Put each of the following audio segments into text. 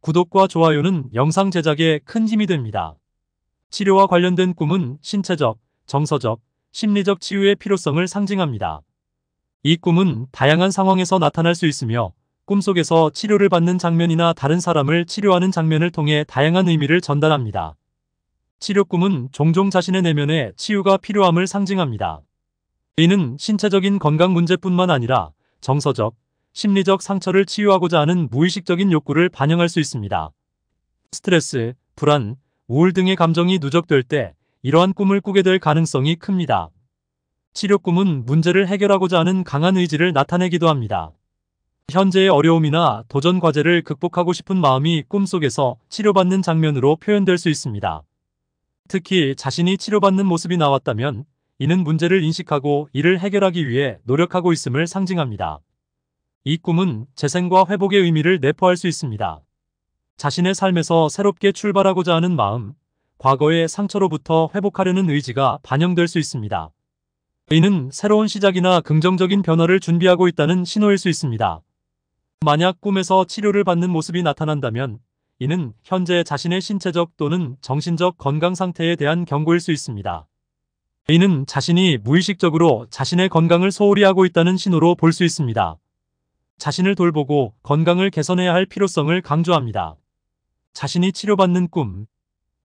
구독과 좋아요는 영상 제작에 큰 힘이 됩니다. 치료와 관련된 꿈은 신체적, 정서적, 심리적 치유의 필요성을 상징합니다. 이 꿈은 다양한 상황에서 나타날 수 있으며 꿈속에서 치료를 받는 장면이나 다른 사람을 치료하는 장면을 통해 다양한 의미를 전달합니다. 치료 꿈은 종종 자신의 내면에 치유가 필요함을 상징합니다. 이는 신체적인 건강 문제뿐만 아니라 정서적, 심리적 상처를 치유하고자 하는 무의식적인 욕구를 반영할 수 있습니다. 스트레스, 불안, 우울 등의 감정이 누적될 때 이러한 꿈을 꾸게 될 가능성이 큽니다. 치료 꿈은 문제를 해결하고자 하는 강한 의지를 나타내기도 합니다. 현재의 어려움이나 도전 과제를 극복하고 싶은 마음이 꿈속에서 치료받는 장면으로 표현될 수 있습니다. 특히 자신이 치료받는 모습이 나왔다면 이는 문제를 인식하고 이를 해결하기 위해 노력하고 있음을 상징합니다. 이 꿈은 재생과 회복의 의미를 내포할 수 있습니다. 자신의 삶에서 새롭게 출발하고자 하는 마음, 과거의 상처로부터 회복하려는 의지가 반영될 수 있습니다. 의는 새로운 시작이나 긍정적인 변화를 준비하고 있다는 신호일 수 있습니다. 만약 꿈에서 치료를 받는 모습이 나타난다면 이는 현재 자신의 신체적 또는 정신적 건강 상태에 대한 경고일 수 있습니다. 이는 자신이 무의식적으로 자신의 건강을 소홀히 하고 있다는 신호로 볼 수 있습니다. 자신을 돌보고 건강을 개선해야 할 필요성을 강조합니다. 자신이 치료받는 꿈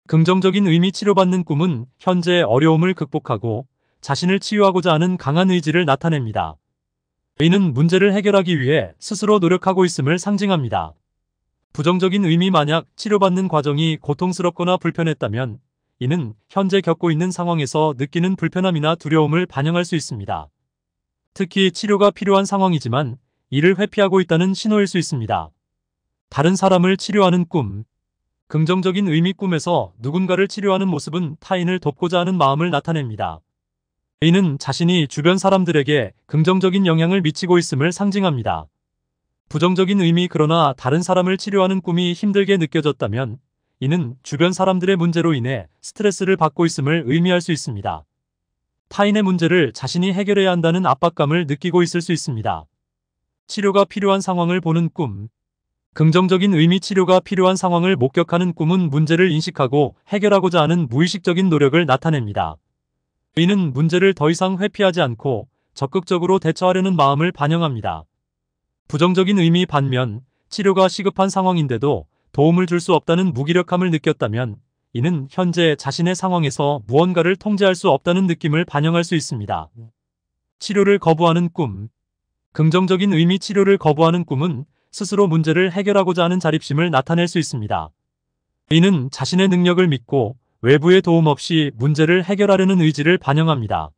긍정적인 의미 치료받는 꿈은 현재의 어려움을 극복하고 자신을 치유하고자 하는 강한 의지를 나타냅니다. 의는 문제를 해결하기 위해 스스로 노력하고 있음을 상징합니다. 부정적인 의미 만약 치료받는 과정이 고통스럽거나 불편했다면 이는 현재 겪고 있는 상황에서 느끼는 불편함이나 두려움을 반영할 수 있습니다. 특히 치료가 필요한 상황이지만 이를 회피하고 있다는 신호일 수 있습니다. 다른 사람을 치료하는 꿈 긍정적인 의미 꿈에서 누군가를 치료하는 모습은 타인을 돕고자 하는 마음을 나타냅니다. a 는 자신이 주변 사람들에게 긍정적인 영향을 미치고 있음을 상징합니다. 부정적인 의미 그러나 다른 사람을 치료하는 꿈이 힘들게 느껴졌다면 이는 주변 사람들의 문제로 인해 스트레스를 받고 있음을 의미할 수 있습니다. 타인의 문제를 자신이 해결해야 한다는 압박감을 느끼고 있을 수 있습니다. 치료가 필요한 상황을 보는 꿈. 긍정적인 의미 치료가 필요한 상황을 목격하는 꿈은 문제를 인식하고 해결하고자 하는 무의식적인 노력을 나타냅니다. 의는 문제를 더 이상 회피하지 않고 적극적으로 대처하려는 마음을 반영합니다. 부정적인 의미 반면 치료가 시급한 상황인데도 도움을 줄 수 없다는 무기력함을 느꼈다면 이는 현재 자신의 상황에서 무언가를 통제할 수 없다는 느낌을 반영할 수 있습니다. 치료를 거부하는 꿈 긍정적인 의미 치료를 거부하는 꿈은 스스로 문제를 해결하고자 하는 자립심을 나타낼 수 있습니다. 이는 자신의 능력을 믿고 외부의 도움 없이 문제를 해결하려는 의지를 반영합니다.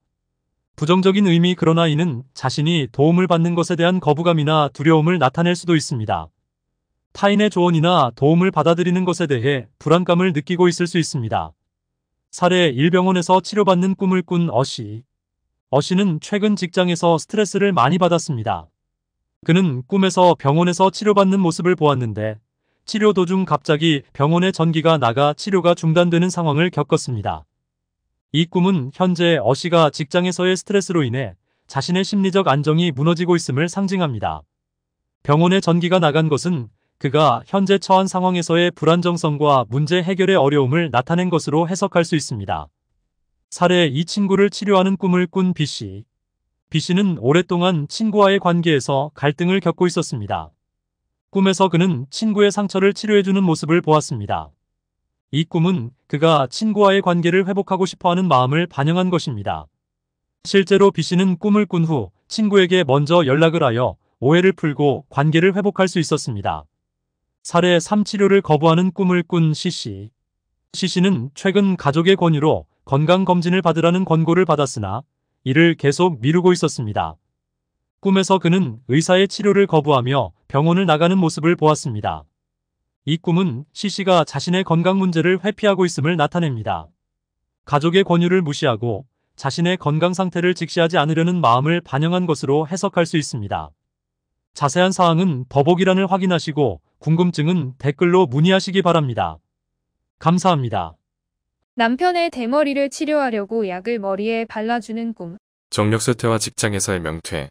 부정적인 의미 그러나 이는 자신이 도움을 받는 것에 대한 거부감이나 두려움을 나타낼 수도 있습니다. 타인의 조언이나 도움을 받아들이는 것에 대해 불안감을 느끼고 있을 수 있습니다. 사례 1병원에서 치료받는 꿈을 꾼 어씨 어 씨는 최근 직장에서 스트레스를 많이 받았습니다. 그는 꿈에서 병원에서 치료받는 모습을 보았는데 치료 도중 갑자기 병원에 전기가 나가 치료가 중단되는 상황을 겪었습니다. 이 꿈은 현재 어 씨가 직장에서의 스트레스로 인해 자신의 심리적 안정이 무너지고 있음을 상징합니다. 병원에 전기가 나간 것은 그가 현재 처한 상황에서의 불안정성과 문제 해결의 어려움을 나타낸 것으로 해석할 수 있습니다. 사례 이 친구를 치료하는 꿈을 꾼 B씨. B씨는 오랫동안 친구와의 관계에서 갈등을 겪고 있었습니다. 꿈에서 그는 친구의 상처를 치료해주는 모습을 보았습니다. 이 꿈은 그가 친구와의 관계를 회복하고 싶어하는 마음을 반영한 것입니다. 실제로 B씨는 꿈을 꾼 후 친구에게 먼저 연락을 하여 오해를 풀고 관계를 회복할 수 있었습니다. 사례 3치료를 거부하는 꿈을 꾼 C씨. C씨는 최근 가족의 권유로 건강검진을 받으라는 권고를 받았으나 이를 계속 미루고 있었습니다. 꿈에서 그는 의사의 치료를 거부하며 병원을 나가는 모습을 보았습니다. 이 꿈은 c c 가 자신의 건강 문제를 회피하고 있음을 나타냅니다. 가족의 권유를 무시하고 자신의 건강 상태를 직시하지 않으려는 마음을 반영한 것으로 해석할 수 있습니다. 자세한 사항은 더보기란을 확인하시고 궁금증은 댓글로 문의하시기 바랍니다. 감사합니다. 남편의 대머리를 치료하려고 약을 머리에 발라주는 꿈. 정력쇠퇴와 직장에서의 명퇴,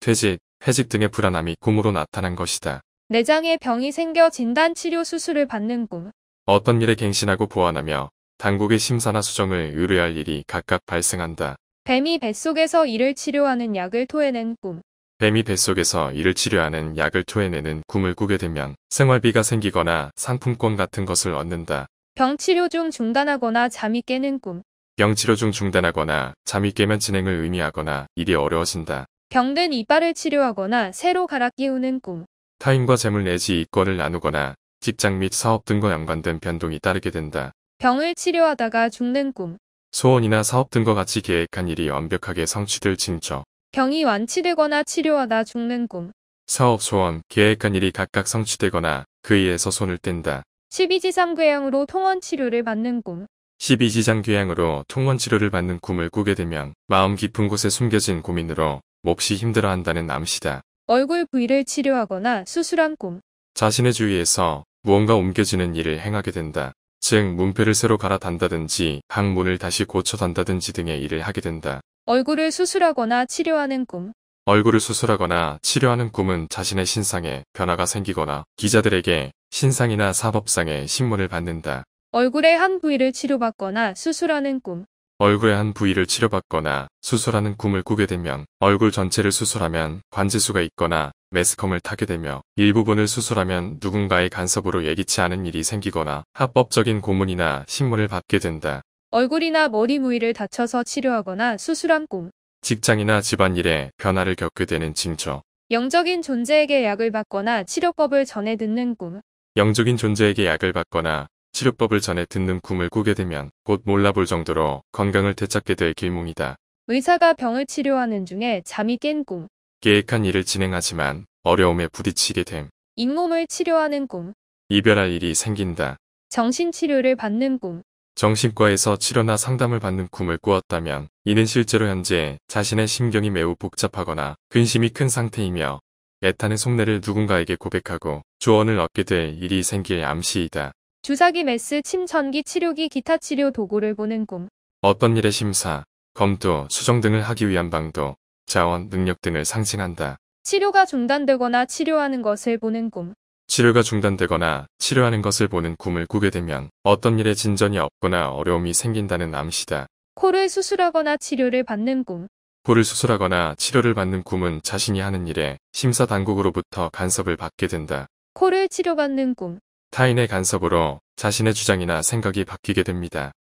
퇴직, 해직 등의 불안함이 꿈으로 나타난 것이다. 내장에 병이 생겨 진단 치료 수술을 받는 꿈. 어떤 일에 갱신하고 보완하며 당국의 심사나 수정을 의뢰할 일이 각각 발생한다. 뱀이 뱃속에서 이를 치료하는 약을 토해낸 꿈. 뱀이 뱃속에서 이를 치료하는 약을 토해내는 꿈을 꾸게 되면 생활비가 생기거나 상품권 같은 것을 얻는다. 병치료 중 중단하거나 잠이 깨는 꿈. 병치료 중 중단하거나 잠이 깨면 진행을 의미하거나 일이 어려워진다. 병든 이빨을 치료하거나 새로 갈아 끼우는 꿈. 타인과 재물 내지 이권을 나누거나 직장 및 사업 등과 연관된 변동이 따르게 된다. 병을 치료하다가 죽는 꿈. 소원이나 사업 등과 같이 계획한 일이 완벽하게 성취될 징조. 병이 완치되거나 치료하다 죽는 꿈. 사업 소원, 계획한 일이 각각 성취되거나 그이에서 손을 뗀다. 1 2지장궤양으로 통원치료를 받는 꿈. 1 2지장 궤양으로 통원 치료를 받는 꿈을 꾸게 되면 마음 깊은 곳에 숨겨진 고민으로 몹시 힘들어한다는 암시다. 얼굴 부위를 치료하거나 수술한 꿈. 자신의 주위에서 무언가 옮겨지는 일을 행하게 된다. 즉 문패를 새로 갈아 단다든지 항문을 다시 고쳐 단다든지 등의 일을 하게 된다. 얼굴을 수술하거나 치료하는 꿈. 얼굴을 수술하거나 치료하는 꿈은 자신의 신상에 변화가 생기거나 기자들에게 신상이나 사법상의 신문을 받는다. 얼굴의 한 부위를 치료받거나 수술하는 꿈. 얼굴의 한 부위를 치료받거나 수술하는 꿈을 꾸게 되면 얼굴 전체를 수술하면 관제수가 있거나 매스컴을 타게 되며 일부분을 수술하면 누군가의 간섭으로 예기치 않은 일이 생기거나 합법적인 고문이나 신문을 받게 된다. 얼굴이나 머리 부위를 다쳐서 치료하거나 수술한 꿈. 직장이나 집안일에 변화를 겪게 되는 징조. 영적인 존재에게 약을 받거나 치료법을 전해 듣는 꿈. 영적인 존재에게 약을 받거나 치료법을 전해 듣는 꿈을 꾸게 되면 곧 몰라볼 정도로 건강을 되찾게 될 길몽이다. 의사가 병을 치료하는 중에 잠이 깬 꿈. 계획한 일을 진행하지만 어려움에 부딪히게 됨. 잇몸을 치료하는 꿈. 이별할 일이 생긴다. 정신치료를 받는 꿈. 정신과에서 치료나 상담을 받는 꿈을 꾸었다면 이는 실제로 현재 자신의 심경이 매우 복잡하거나 근심이 큰 상태이며 에탄의 속내를 누군가에게 고백하고 조언을 얻게 될 일이 생길 암시이다. 주사기 메스 침전기 치료기 기타 치료 도구를 보는 꿈. 어떤 일의 심사, 검도 수정 등을 하기 위한 방도, 자원, 능력 등을 상징한다. 치료가 중단되거나 치료하는 것을 보는 꿈. 치료가 중단되거나 치료하는 것을 보는 꿈을 꾸게 되면 어떤 일에 진전이 없거나 어려움이 생긴다는 암시다. 코를 수술하거나 치료를 받는 꿈. 코를 수술하거나 치료를 받는 꿈은 자신이 하는 일에 심사당국으로부터 간섭을 받게 된다. 코를 치료받는 꿈. 타인의 간섭으로 자신의 주장이나 생각이 바뀌게 됩니다.